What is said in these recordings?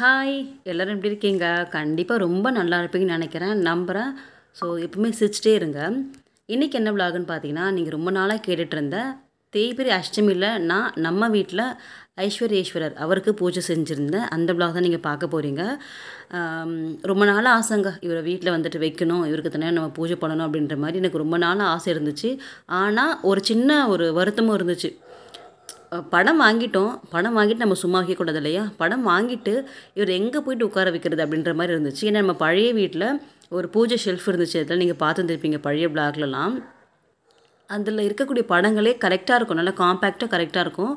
hi எல்லோரும் எப்படி இருக்கீங்க கண்டிப்பாக ரொம்ப நல்லா இருப்பீங்கன்னு நினைக்கிறேன் நம்புகிறேன் ஸோ எப்பவுமே சிரிச்சிட்டே இருங்க இன்றைக்கி என்ன விளாகுன்னு பார்த்தீங்கன்னா நீங்கள் ரொம்ப நாளாக கேட்டுட்டு இருந்த தேய்பிரி அஷ்டமியில் நான் நம்ம வீட்டில் ஐஸ்வர்யேஸ்வரர் அவருக்கு பூஜை செஞ்சுருந்தேன் அந்த விலாக் தான் நீங்கள் பார்க்க போகிறீங்க ரொம்ப நாள் ஆசைங்க இவரை வீட்டில் வந்துட்டு வைக்கணும் இவருக்கு தனியாக நம்ம பூஜை பண்ணணும் அப்படின்ற மாதிரி எனக்கு ரொம்ப நாள் ஆசை இருந்துச்சு ஆனால் ஒரு சின்ன ஒரு வருத்தமும் இருந்துச்சு படம் வாங்கிட்டோம் படம் வாங்கிட்டு நம்ம சும்மா வைக்கக்கூடாது இல்லையா படம் வாங்கிட்டு இவர் எங்கே போயிட்டு உட்கார வைக்கிறது அப்படின்ற மாதிரி இருந்துச்சு ஏன்னா நம்ம பழைய வீட்டில் ஒரு பூஜை ஷெல்ஃப் இருந்துச்சு அதில் நீங்கள் பார்த்துருந்துருப்பீங்க பழைய பிளாக்லலாம் அதில் இருக்கக்கூடிய படங்களே கரெக்டாக இருக்கும் நல்லா காம்பேக்டாக கரெக்டாக இருக்கும்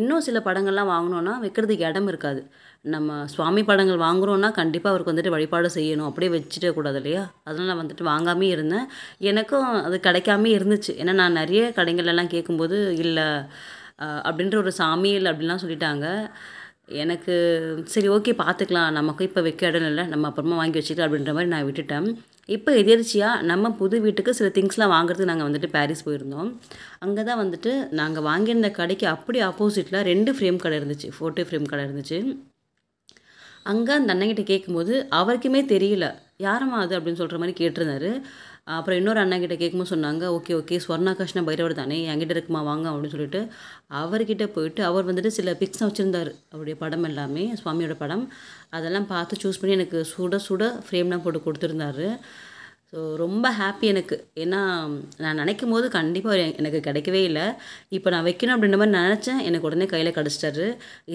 இன்னும் சில படங்கள்லாம் வாங்கினோன்னா வைக்கிறதுக்கு இடம் இருக்காது நம்ம சுவாமி படங்கள் வாங்குகிறோன்னா கண்டிப்பாக அவருக்கு வந்துட்டு வழிபாடு செய்யணும் அப்படியே வச்சுட்டே கூடாது இல்லையா அதனால் நான் வந்துட்டு வாங்காமே இருந்தேன் எனக்கும் அது கிடைக்காமே இருந்துச்சு ஏன்னா நான் நிறைய கடைகள்லாம் கேட்கும்போது இல்லை அப்படின்ற ஒரு சாமியல் அப்படின்லாம் சொல்லிட்டாங்க எனக்கு சரி ஓகே பார்த்துக்கலாம் நமக்கு இப்போ வைக்க இடம் இல்லை நம்ம அப்புறமா வாங்கி வச்சுக்கலாம் அப்படின்ற மாதிரி நான் விட்டுட்டேன் இப்போ எதிர்ச்சியாக நம்ம புது வீட்டுக்கு சில திங்ஸ்லாம் வாங்குறதுக்கு நாங்கள் வந்துட்டு பாரிஸ் போயிருந்தோம் அங்கே தான் வந்துட்டு நாங்கள் வாங்கியிருந்த கடைக்கு அப்படி ஆப்போசிட்டில் ரெண்டு ஃப்ரேம் கடை இருந்துச்சு ஃபோட்டோ ஃப்ரேம் கடை இருந்துச்சு அங்கே அந்த அண்ணங்கிட்ட கேட்கும்போது அவருக்குமே தெரியல யாரம்மா அது அப்படின்னு சொல்கிற மாதிரி கேட்டிருந்தாரு அப்புறம் இன்னொரு அண்ணா கிட்ட கேட்கும்போது சொன்னாங்க ஓகே ஓகே ஸ்வர்ணாகாஷ்ணா பைரவர் தானே என்கிட்ட இருக்குமா வாங்க அப்படின்னு சொல்லிட்டு அவர்கிட்ட போயிட்டு அவர் வந்துட்டு சில பிக்ஸ் வச்சுருந்தார் அவருடைய படம் எல்லாமே சுவாமியோட படம் அதெல்லாம் பார்த்து சூஸ் பண்ணி எனக்கு சுட சுட ஃப்ரேம்லாம் போட்டு கொடுத்துருந்தாரு ஸோ ரொம்ப ஹாப்பி எனக்கு ஏன்னா நான் நினைக்கும் போது கண்டிப்பாக எனக்கு கிடைக்கவே இல்லை இப்போ நான் வைக்கணும் அப்படின்ற மாதிரி நினச்சேன் எனக்கு உடனே கையில் கிடச்சிட்டாரு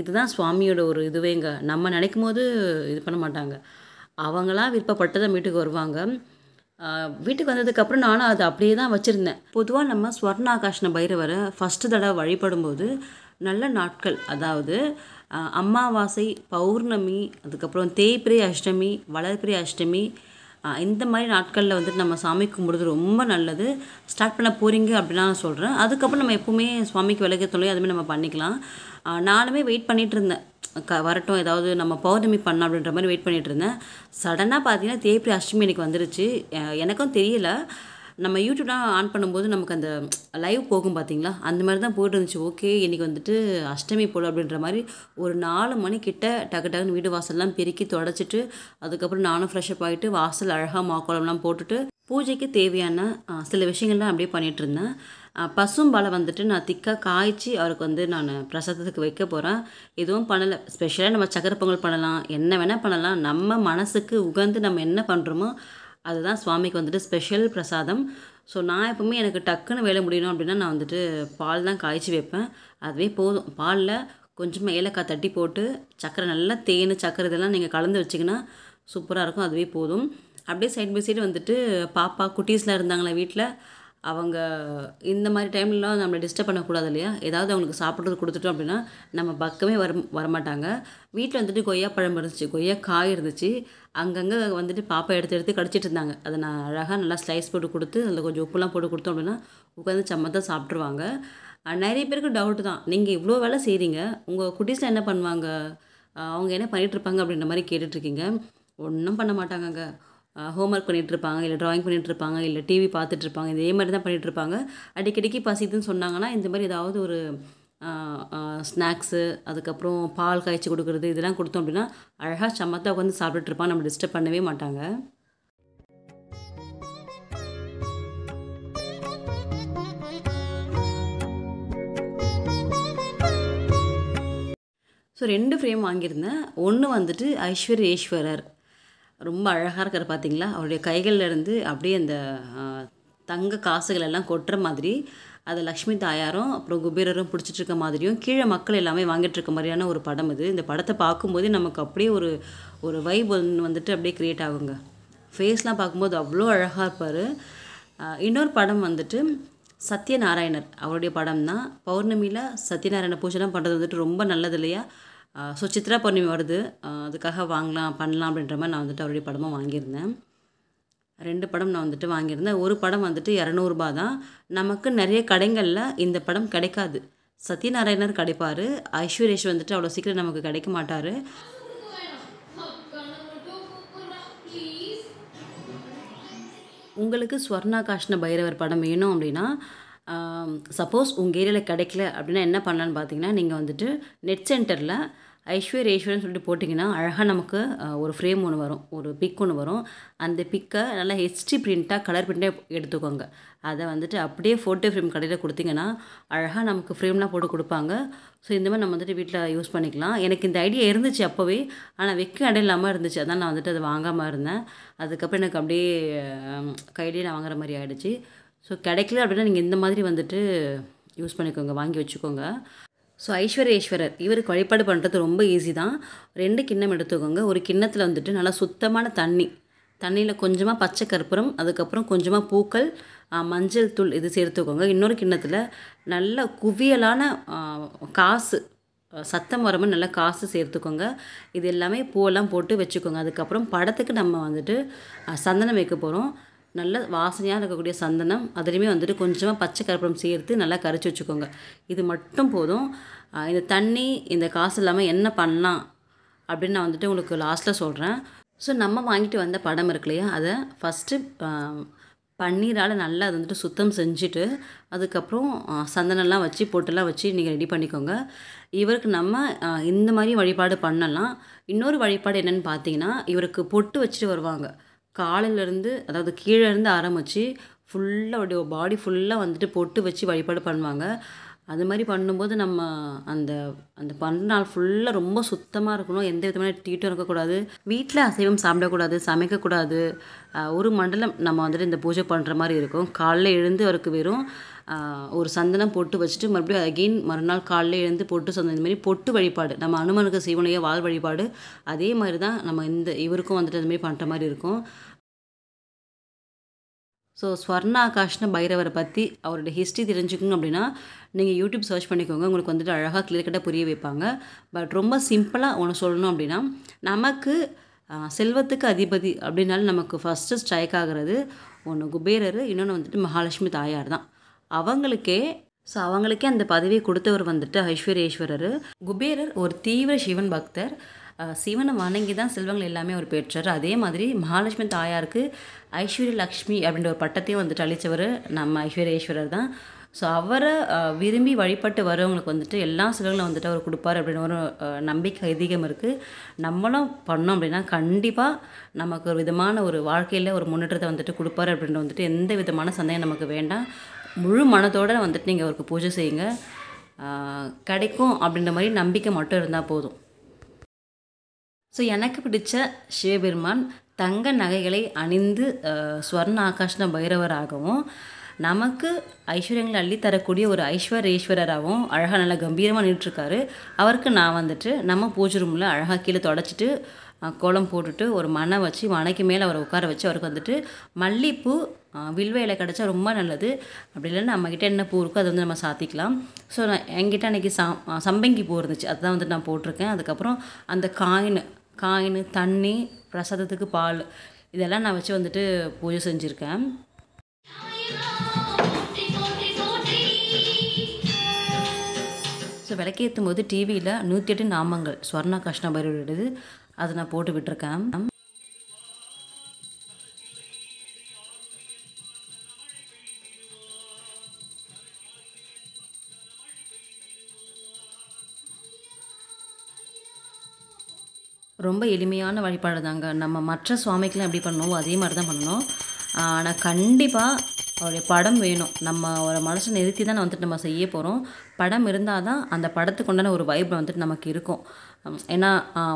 இதுதான் சுவாமியோட ஒரு இதுவேங்க நம்ம நினைக்கும் போது இது பண்ண மாட்டாங்க அவங்களாம் விருப்பப்பட்டதை வீட்டுக்கு வருவாங்க வீட்டுக்கு வந்ததுக்கப்புறம் நானும் அதை அப்படியே தான் வச்சுருந்தேன் பொதுவாக நம்ம ஸ்வர்ணாகாஷ்ண பைரவரை ஃபஸ்ட்டு தடவை வழிபடும்போது நல்ல நாட்கள் அதாவது அமாவாசை பௌர்ணமி அதுக்கப்புறம் தேய்பிரை அஷ்டமி வளர்பிரை அஷ்டமி இந்த மாதிரி நாட்களில் வந்துட்டு நம்ம சாமி கும்பிடுறது ரொம்ப நல்லது ஸ்டார்ட் பண்ண போகிறீங்க அப்படிலாம் நான் சொல்கிறேன் அதுக்கப்புறம் நம்ம எப்போவுமே சுவாமிக்கு விளக்கு அதுமாதிரி நம்ம பண்ணிக்கலாம் நானுமே வெயிட் பண்ணிகிட்டு இருந்தேன் க வரட்டும் ஏதாவது நம்ம பௌர்ணமி பண்ணலாம் அப்படின்ற மாதிரி வெயிட் பண்ணிகிட்டு இருந்தேன் சடனாக பார்த்தீங்கன்னா தேய்பிரி அஷ்டமி எனக்கு வந்துருச்சு எனக்கும் தெரியல நம்ம யூடியூப்லாம் ஆன் பண்ணும்போது நமக்கு அந்த லைவ் போகும் பார்த்தீங்களா அந்த மாதிரி தான் போயிட்டு இருந்துச்சு ஓகே இன்றைக்கி வந்துட்டு அஷ்டமி போல் அப்படின்ற மாதிரி ஒரு நாலு மணிக்கிட்ட டக்கு டக்குன்னு வீடு வாசல்லாம் பெருக்கி தொடச்சிட்டு அதுக்கப்புறம் நானும் அப் ஆகிட்டு வாசல் அழகாக மாக்கோளம்லாம் போட்டுட்டு பூஜைக்கு தேவையான சில விஷயங்கள்லாம் அப்படியே பண்ணிகிட்டு இருந்தேன் பசும்பழம் வந்துட்டு நான் திக்காக காய்ச்சி அவருக்கு வந்து நான் பிரசாதத்துக்கு வைக்க போகிறேன் எதுவும் பண்ணலை ஸ்பெஷலாக நம்ம சக்கரை பொங்கல் பண்ணலாம் என்ன வேணால் பண்ணலாம் நம்ம மனசுக்கு உகந்து நம்ம என்ன பண்ணுறோமோ அதுதான் சுவாமிக்கு வந்துட்டு ஸ்பெஷல் பிரசாதம் ஸோ நான் எப்போவுமே எனக்கு டக்குன்னு வேலை முடியணும் அப்படின்னா நான் வந்துட்டு பால் தான் காய்ச்சி வைப்பேன் அதுவே போதும் பாலில் கொஞ்சமாக ஏலக்காய் தட்டி போட்டு சக்கரை நல்லா தேன் சக்கரை இதெல்லாம் நீங்கள் கலந்து வச்சிங்கன்னா சூப்பராக இருக்கும் அதுவே போதும் அப்படியே சைட் பை சைடு வந்துட்டு பாப்பா குட்டீஸ்லாம் இருந்தாங்களே வீட்டில் அவங்க இந்த மாதிரி டைம்லலாம் நம்மளை டிஸ்டர்ப் பண்ணக்கூடாது இல்லையா ஏதாவது அவங்களுக்கு சாப்பிட்றது கொடுத்துட்டோம் அப்படின்னா நம்ம பக்கமே வர வரமாட்டாங்க வீட்டில் வந்துட்டு கொய்யா பழம் இருந்துச்சு கொய்யா காய் இருந்துச்சு அங்கங்கே வந்துட்டு பாப்பா எடுத்து எடுத்து கடிச்சிட்டு இருந்தாங்க அதை நான் அழகாக நல்லா ஸ்லைஸ் போட்டு கொடுத்து அதில் கொஞ்சம் உப்புலாம் போட்டு கொடுத்தோம் அப்படின்னா உட்காந்து சம்மந்தம் சாப்பிட்ருவாங்க நிறைய பேருக்கு டவுட்டு தான் நீங்கள் இவ்வளோ வேலை செய்கிறீங்க உங்கள் குட்டீஸில் என்ன பண்ணுவாங்க அவங்க என்ன பண்ணிகிட்ருப்பாங்க அப்படின்ற மாதிரி கேட்டுட்ருக்கீங்க ஒன்றும் பண்ண மாட்டாங்கங்க ஹோம் ஒர்க் பண்ணிகிட்ருப்பாங்க இல்லை ட்ராயிங் பண்ணிகிட்ருப்பாங்க இல்லை டிவி பார்த்துட்ருப்பாங்க இதே மாதிரி தான் பண்ணிகிட்ருப்பாங்க அடிக்கடிக்கு பசிதுன்னு சொன்னாங்கன்னா இந்த மாதிரி ஏதாவது ஒரு ஸ்நாக்ஸு அதுக்கப்புறம் பால் காய்ச்சி கொடுக்குறது இதெல்லாம் கொடுத்தோம் அப்படின்னா அழகாக சமத்தை உட்காந்து சாப்பிட்டுட்ருப்பான் நம்ம டிஸ்டர்ப் பண்ணவே மாட்டாங்க ஸோ ரெண்டு ஃப்ரேம் வாங்கியிருந்தேன் ஒன்று வந்துட்டு ஐஸ்வர்யேஸ்வரர் ரொம்ப அழகாக இருக்கிற பார்த்திங்களா அவருடைய இருந்து அப்படியே அந்த தங்க காசுகள் எல்லாம் கொட்டுற மாதிரி அதை லக்ஷ்மி தாயாரும் அப்புறம் குபீரரும் பிடிச்சிட்டு இருக்க மாதிரியும் கீழே மக்கள் எல்லாமே வாங்கிட்டு இருக்க மாதிரியான ஒரு படம் இது இந்த படத்தை பார்க்கும்போதே நமக்கு அப்படியே ஒரு ஒரு வைப் வந்துட்டு அப்படியே க்ரியேட் ஆகுங்க ஃபேஸ்லாம் பார்க்கும்போது அவ்வளோ அழகாக இருப்பார் இன்னொரு படம் வந்துட்டு சத்யநாராயணர் அவருடைய படம் தான் பௌர்ணமியில் சத்யநாராயண பூஜைலாம் பண்ணுறது வந்துட்டு ரொம்ப நல்லது இல்லையா ஸோ சித்ரா பௌர்ணமி வருது அதுக்காக வாங்கலாம் பண்ணலாம் அப்படின்ற மாதிரி நான் வந்துட்டு அவருடைய படமாக வாங்கியிருந்தேன் ரெண்டு படம் நான் வந்துட்டு வாங்கியிருந்தேன் ஒரு படம் வந்துட்டு இரநூறுபா தான் நமக்கு நிறைய கடைகளில் இந்த படம் கிடைக்காது சத்யநாராயணர் கிடைப்பார் ஐஸ்வர்யேஷ் வந்துட்டு அவ்வளோ சீக்கிரம் நமக்கு கிடைக்க மாட்டார் உங்களுக்கு காஷ்ண பைரவர் படம் வேணும் அப்படின்னா சப்போஸ் உங்கள் ஏரியாவில் கிடைக்கல அப்படின்னா என்ன பண்ணலான்னு பார்த்தீங்கன்னா நீங்கள் வந்துட்டு நெட் சென்டரில் ஐஸ்வர்யேஸ்வரன் சொல்லிட்டு போட்டிங்கன்னா அழகாக நமக்கு ஒரு ஃப்ரேம் ஒன்று வரும் ஒரு பிக் ஒன்று வரும் அந்த பிக்கை நல்லா ஹெச்டி பிரிண்ட்டாக கலர் பிரிண்ட்டாக எடுத்துக்கோங்க அதை வந்துட்டு அப்படியே ஃபோட்டோ ஃப்ரேம் கடையில் கொடுத்திங்கன்னா அழகாக நமக்கு ஃப்ரேம்லாம் போட்டு கொடுப்பாங்க ஸோ இந்த மாதிரி நம்ம வந்துட்டு வீட்டில் யூஸ் பண்ணிக்கலாம் எனக்கு இந்த ஐடியா இருந்துச்சு அப்போவே ஆனால் வெக்க அடை இல்லாமல் இருந்துச்சு அதான் நான் வந்துட்டு அதை வாங்காமல் இருந்தேன் அதுக்கப்புறம் எனக்கு அப்படியே கையிலேயே நான் வாங்குற மாதிரி ஆகிடுச்சு ஸோ கிடைக்கல அப்படின்னா நீங்கள் இந்த மாதிரி வந்துட்டு யூஸ் பண்ணிக்கோங்க வாங்கி வச்சுக்கோங்க ஸோ ஐஸ்வர்யேஸ்வரர் இவருக்கு வழிபாடு பண்ணுறது ரொம்ப ஈஸி தான் ரெண்டு கிண்ணம் எடுத்துக்கோங்க ஒரு கிண்ணத்தில் வந்துட்டு நல்லா சுத்தமான தண்ணி தண்ணியில் கொஞ்சமாக பச்சை கற்பூரம் அதுக்கப்புறம் கொஞ்சமாக பூக்கள் மஞ்சள் தூள் இது சேர்த்துக்கோங்க இன்னொரு கிண்ணத்தில் நல்ல குவியலான காசு சத்தம் வரமோ நல்லா காசு சேர்த்துக்கோங்க இது எல்லாமே பூவெல்லாம் போட்டு வச்சுக்கோங்க அதுக்கப்புறம் படத்துக்கு நம்ம வந்துட்டு சந்தனம் வைக்க போகிறோம் நல்ல வாசனையாக இருக்கக்கூடிய சந்தனம் அதுலேயுமே வந்துட்டு கொஞ்சமாக பச்சை கருப்பம் சேர்த்து நல்லா கரைச்சி வச்சுக்கோங்க இது மட்டும் போதும் இந்த தண்ணி இந்த காசு இல்லாமல் என்ன பண்ணலாம் அப்படின்னு நான் வந்துட்டு உங்களுக்கு லாஸ்ட்டில் சொல்கிறேன் ஸோ நம்ம வாங்கிட்டு வந்த படம் இருக்கு இல்லையா அதை ஃபஸ்ட்டு பன்னீரால் நல்லா அது வந்துட்டு சுத்தம் செஞ்சுட்டு அதுக்கப்புறம் சந்தனம்லாம் வச்சு பொட்டெல்லாம் வச்சு நீங்கள் ரெடி பண்ணிக்கோங்க இவருக்கு நம்ம இந்த மாதிரி வழிபாடு பண்ணலாம் இன்னொரு வழிபாடு என்னென்னு பார்த்தீங்கன்னா இவருக்கு பொட்டு வச்சுட்டு வருவாங்க காலையிலேருந்து அதாவது கீழேருந்து ஆரம்பித்து ஃபுல்லாக அப்படியே பாடி ஃபுல்லாக வந்துட்டு பொட்டு வச்சு வழிபாடு பண்ணுவாங்க அது மாதிரி பண்ணும்போது நம்ம அந்த அந்த பண்ணுற நாள் ஃபுல்லாக ரொம்ப சுத்தமாக இருக்கணும் எந்த விதமான டீட்டும் இருக்கக்கூடாது வீட்டில் அசைவம் சாப்பிடக்கூடாது சமைக்கக்கூடாது ஒரு மண்டலம் நம்ம வந்துட்டு இந்த பூஜை பண்ணுற மாதிரி இருக்கும் காலைல எழுந்து அவருக்கு வெறும் ஒரு சந்தனம் பொட்டு வச்சுட்டு மறுபடியும் அகெயின் மறுநாள் காலைல எழுந்து பொட்டு சந்தனம் இந்த மாதிரி பொட்டு வழிபாடு நம்ம அனுமனுக்கு செய்வனைய வாழ் வழிபாடு அதே மாதிரி தான் நம்ம இந்த இவருக்கும் வந்துட்டு மாதிரி பண்ணுற மாதிரி இருக்கும் ஸோ ஸ்வர்ண ஆகாஷ்னு பைரவரை பற்றி அவருடைய ஹிஸ்ட்ரி தெரிஞ்சுக்கணும் அப்படின்னா நீங்கள் யூடியூப் சர்ச் பண்ணிக்கோங்க உங்களுக்கு வந்துட்டு அழகாக கிளியர் கட்டாக புரிய வைப்பாங்க பட் ரொம்ப சிம்பிளாக ஒன்று சொல்லணும் அப்படின்னா நமக்கு செல்வத்துக்கு அதிபதி அப்படின்னாலும் நமக்கு ஃபஸ்ட்டு ஸ்ட்ரைக் ஆகிறது ஒன்று குபேரர் இன்னொன்று வந்துட்டு மகாலட்சுமி தாயார் தான் அவங்களுக்கே ஸோ அவங்களுக்கே அந்த பதவியை கொடுத்தவர் வந்துட்டு ஐஸ்வர்யேஸ்வரர் குபேரர் ஒரு தீவிர சிவன் பக்தர் சிவனை வணங்கி தான் செல்வங்கள் எல்லாமே அவர் பெற்றார் அதே மாதிரி மகாலட்சுமி தாயாருக்கு ஐஸ்வர்ய லக்ஷ்மி அப்படின்ற ஒரு பட்டத்தையும் வந்துட்டு அழிச்சவர் நம்ம ஐஸ்வர்யேஸ்வரர் தான் ஸோ அவரை விரும்பி வழிபட்டு வரவங்களுக்கு வந்துட்டு எல்லா சிலங்களும் வந்துட்டு அவர் கொடுப்பார் அப்படின்னு ஒரு நம்பிக்கை அதிகம் இருக்குது நம்மளும் பண்ணோம் அப்படின்னா கண்டிப்பாக நமக்கு ஒரு விதமான ஒரு வாழ்க்கையில் ஒரு முன்னேற்றத்தை வந்துட்டு கொடுப்பார் அப்படின்ற வந்துட்டு எந்த விதமான சந்தேகம் நமக்கு வேண்டாம் முழு மனத்தோடு வந்துட்டு நீங்கள் அவருக்கு பூஜை செய்யுங்க கிடைக்கும் அப்படின்ற மாதிரி நம்பிக்கை மட்டும் இருந்தால் போதும் ஸோ எனக்கு பிடிச்ச சிவபெருமான் தங்க நகைகளை அணிந்து ஸ்வர்ண ஆகாஷ்ன பைரவராகவும் நமக்கு ஐஸ்வர்யங்களை அள்ளி தரக்கூடிய ஒரு ஐஸ்வர்யேஸ்வரராகவும் அழகாக நல்லா கம்பீரமாக நின்றுட்டுருக்காரு அவருக்கு நான் வந்துட்டு நம்ம பூஜை ரூமில் அழகாக கீழே தொடச்சிட்டு கோலம் போட்டுட்டு ஒரு மனை வச்சு மனைக்கு மேலே அவரை உட்கார வச்சு அவருக்கு வந்துட்டு மல்லிப்பூ வில்வ இலை கிடச்சா ரொம்ப நல்லது அப்படி இல்லைன்னா நம்மக்கிட்ட என்ன பூ இருக்கோ அதை வந்து நம்ம சாத்திக்கலாம் ஸோ நான் என்கிட்ட அன்றைக்கி சம்பங்கி பூ இருந்துச்சு அதுதான் வந்துட்டு நான் போட்டிருக்கேன் அதுக்கப்புறம் அந்த காயின் காயின் தண்ணி பிரசாதத்துக்கு பால் இதெல்லாம் நான் வச்சு வந்துட்டு பூஜை செஞ்சுருக்கேன் ஸோ விளக்கேற்றும் போது டிவியில் நூற்றி எட்டு நாமங்கள் ஸ்வர்ணா கிருஷ்ணபைரோடது அதை நான் போட்டு விட்டுருக்கேன் ரொம்ப எளிமையான வழிபாடு தாங்க நம்ம மற்ற சுவாமிக்கெலாம் எப்படி பண்ணணுமோ அதே மாதிரி தான் பண்ணணும் ஆனால் கண்டிப்பாக அவருடைய படம் வேணும் நம்ம ஒரு மனசை நிறுத்தி தான் வந்துட்டு நம்ம செய்ய போகிறோம் படம் இருந்தால் தான் அந்த படத்துக்கு உண்டான ஒரு வைப் வந்துட்டு நமக்கு இருக்கும் ஏன்னா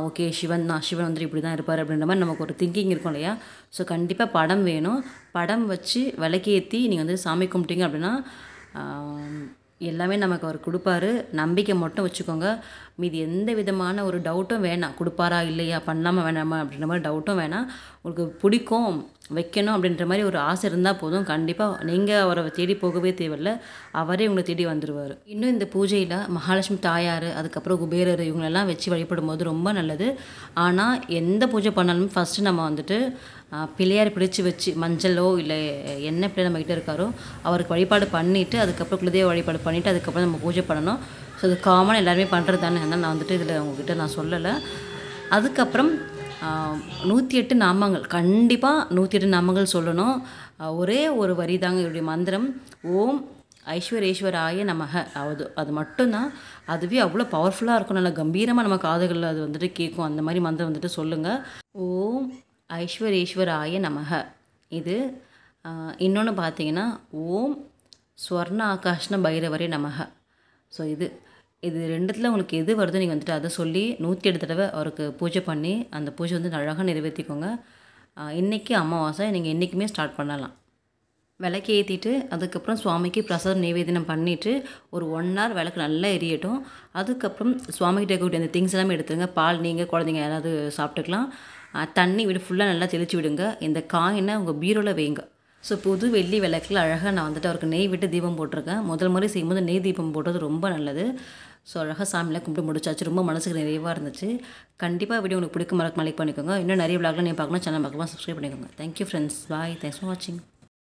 ஓகே சிவன் தான் சிவன் வந்துட்டு இப்படி தான் இருப்பார் அப்படின்ற மாதிரி நமக்கு ஒரு திங்கிங் இருக்கும் இல்லையா ஸோ கண்டிப்பாக படம் வேணும் படம் வச்சு விளக்கேற்றி நீங்கள் வந்து சாமி கும்பிட்டீங்க அப்படின்னா எல்லாமே நமக்கு அவர் கொடுப்பாரு நம்பிக்கை மட்டும் வச்சுக்கோங்க மீது எந்த விதமான ஒரு டவுட்டும் வேணாம் கொடுப்பாரா இல்லையா பண்ணலாமா வேணாமா அப்படின்ற மாதிரி டவுட்டும் வேணாம் உங்களுக்கு பிடிக்கும் வைக்கணும் அப்படின்ற மாதிரி ஒரு ஆசை இருந்தால் போதும் கண்டிப்பாக நீங்கள் அவரை தேடி போகவே தேவையில்லை அவரே உங்களை தேடி வந்துடுவார் இன்னும் இந்த பூஜையில் மகாலட்சுமி தாயார் அதுக்கப்புறம் குபேரர் இவங்களெல்லாம் வச்சு வழிபடும் போது ரொம்ப நல்லது ஆனால் எந்த பூஜை பண்ணாலும் ஃபஸ்ட்டு நம்ம வந்துட்டு பிள்ளையார் பிடிச்சி வச்சு மஞ்சளோ இல்லை என்ன பிள்ளை நம்மக்கிட்ட இருக்காரோ அவருக்கு வழிபாடு பண்ணிவிட்டு அதுக்கப்புறம் குலதெய்வ வழிபாடு பண்ணிவிட்டு அதுக்கப்புறம் நம்ம பூஜை பண்ணணும் ஸோ இது காமனாக எல்லாருமே பண்ணுறது தானே நான் வந்துட்டு இதில் உங்ககிட்ட நான் சொல்லலை அதுக்கப்புறம் நூற்றி எட்டு நாமங்கள் கண்டிப்பாக நூற்றி எட்டு நாமங்கள் சொல்லணும் ஒரே ஒரு வரி தாங்க என்னுடைய மந்திரம் ஓம் ஆய நமக அது அது மட்டும்தான் அதுவே அவ்வளோ பவர்ஃபுல்லாக இருக்கும் நல்லா கம்பீரமாக நம்ம காதுகளில் அது வந்துட்டு கேட்கும் அந்த மாதிரி மந்திரம் வந்துட்டு சொல்லுங்கள் ஓம் ஐஸ்வரேஸ்வராய நமக இது இன்னொன்று பார்த்தீங்கன்னா ஓம் ஸ்வர்ண ஆகாஷ்ண பைரவரே நமக ஸோ இது இது ரெண்டுத்தில் உங்களுக்கு எது வருதோ நீங்கள் வந்துட்டு அதை சொல்லி நூற்றி எட்டு தடவை அவருக்கு பூஜை பண்ணி அந்த பூஜை வந்து அழகாக நிறைவேற்றிக்கோங்க இன்றைக்கி அமாவாசை நீங்கள் என்றைக்குமே ஸ்டார்ட் பண்ணலாம் விளக்கு ஏற்றிட்டு அதுக்கப்புறம் சுவாமிக்கு பிரசாதம் நிவேதனம் பண்ணிவிட்டு ஒரு ஒன் ஹவர் விளக்கு நல்லா எரியட்டும் அதுக்கப்புறம் சுவாமிகிட்ட கூடிய அந்த திங்ஸ் எல்லாமே எடுத்துருங்க பால் நீங்கள் குழந்தைங்க யாராவது சாப்பிட்டுக்கலாம் தண்ணி விட ஃபுல்லாக நல்லா தெளித்து விடுங்க இந்த காயினை உங்கள் பீரோவில் வைங்க ஸோ புது வெள்ளி விளக்கில் அழகாக நான் வந்துட்டு அவருக்கு நெய் விட்டு தீபம் போட்டிருக்கேன் முதல் முறை செய்யும்போது நெய் தீபம் போடுறது ரொம்ப நல்லது ஸோ அழகாக சாமியெலாம் கும்பிட்டு முடிச்சாச்சு ரொம்ப மனசுக்கு நிறைவாக இருந்துச்சு கண்டிப்பாக வீடியோ உங்களுக்கு பிடிக்கும் மறக்க மலைக் பண்ணிக்கோங்க இன்னும் நிறைய விளாக்லாம் நீங்கள் பார்க்கணும் சேனல் பக்கமாக சப்ஸ்கிரைப் பண்ணிக்கோங்க thank you friends bye thanks for வாட்சிங்